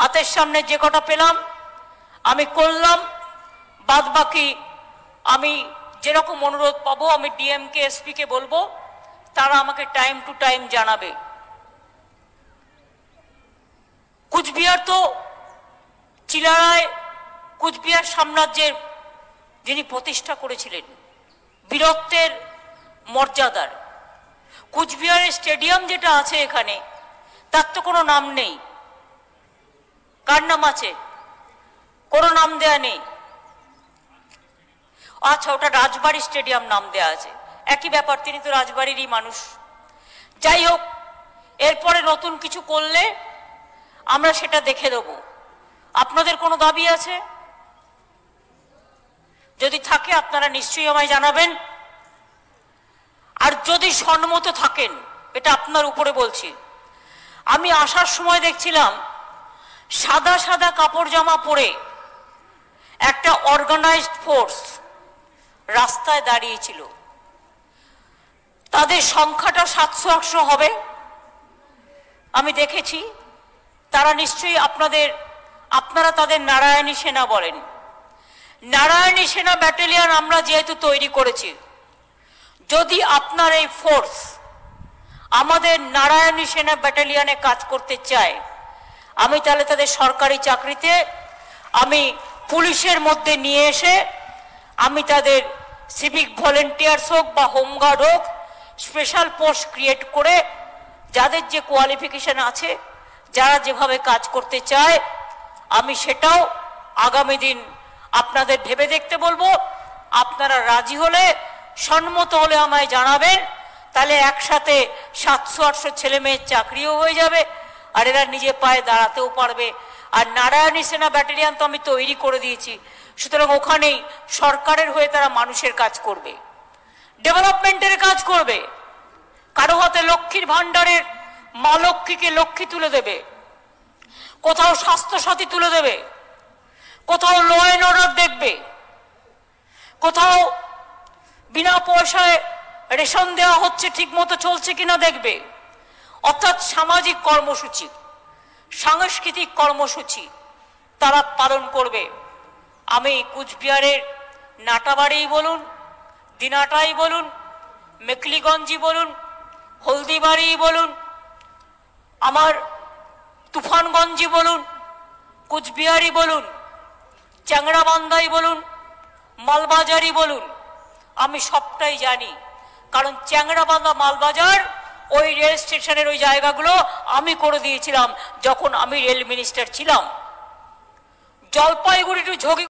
হাতের সামনে যে কটা পেলাম আমি করলাম বাদ বাকি আমি যেরকম অনুরোধ পাবো আমি ডিএমকে এসপিকে বলবো তারা আমাকে টাইম টু টাইম জানাবে কুচবিহার তো চিলারায় কুচবিহার সাম্রাজ্যের যিনি প্রতিষ্ঠা করেছিলেন বীরত্বের মর্যাদার কুচবিহারের স্টেডিয়াম যেটা আছে এখানে তার তো কোনো নাম নেই কার নাম আছে কোনো নাম দেয়া নেই আচ্ছা ওটা রাজবাড়ি স্টেডিয়াম নাম দেয়া আছে একই ব্যাপার তিনি তো রাজবাড়িরই মানুষ যাই হোক এরপরে নতুন কিছু করলে আমরা সেটা দেখে দেব আপনাদের কোনো দাবি আছে যদি থাকে আপনারা নিশ্চয়ই আমায় জানাবেন আর যদি সম্মত থাকেন এটা আপনার উপরে বলছি আমি আসার সময় দেখছিলাম সাদা সাদা কাপড় জামা পরে একটা অর্গানাইজড ফোর্স রাস্তায় দাঁড়িয়েছিল তাদের সংখ্যাটা সাতশো আটশো হবে আমি দেখেছি তারা নিশ্চয়ই আপনাদের আপনারা তাদের নারায়ণী সেনা বলেন নারায়ণী সেনা ব্যাটালিয়ন আমরা যেহেতু তৈরি করেছি যদি আপনার এই ফোর্স আমাদের নারায়ণী সেনা ব্যাটালিয়নে কাজ করতে চায় আমি তাহলে তাদের সরকারি চাকরিতে আমি পুলিশের মধ্যে নিয়ে এসে আমি তাদের সিভিক ভলেন্টিয়ার্স হোক বা হোমগার্ড হোক স্পেশাল পোস্ট ক্রিয়েট করে যাদের যে কোয়ালিফিকেশন আছে যারা যেভাবে কাজ করতে চায় আমি সেটাও আগামী দিন আপনাদের ভেবে দেখতে বলবো আপনারা রাজি হলে সম্মত হলে আমায় জানাবেন তাহলে একসাথে সাতশো আটশো ছেলে মেয়ের চাকরিও হয়ে যাবে আর এরা নিজে পায়ে দাঁড়াতেও পারবে আর নারায়ণী সেনা ব্যাটালিয়ান তো আমি তৈরি করে দিয়েছি সুতরাং ওখানেই সরকারের হয়ে তারা মানুষের কাজ করবে ডেভেলপমেন্টের কাজ করবে কারো হাতে লক্ষ্মীর ভাণ্ডারের মা লক্ষ্মীকে লক্ষ্মী তুলে দেবে কোথাও স্বাস্থ্যসাথী তুলে দেবে কোথাও ল অ্যান্ড অর্ডার দেখবে কোথাও বিনা পয়সায় রেশন দেওয়া হচ্ছে ঠিক মতো চলছে কিনা দেখবে অর্থাৎ সামাজিক কর্মসূচি সাংস্কৃতিক কর্মসূচি তারা পালন করবে আমি কুচবিহারের নাটাবাড়ি বলুন দিনাটাই বলুন মেকলিগঞ্জই বলুন হলদিবাড়ি বলুন আমার তুফানগঞ্জই বলুন কুচবিহারি বলুন চ্যাংড়াবান্ধাই বলুন মালবাজারই বলুন আমি সবটাই জানি কারণ চ্যাংরাবান্ধা মালবাজার ওই রেল স্টেশনের ওই জায়গাগুলো আমি করে দিয়েছিলাম যখন আমি রেল মিনিস্টার ছিলাম জলপাইগুড়ি টু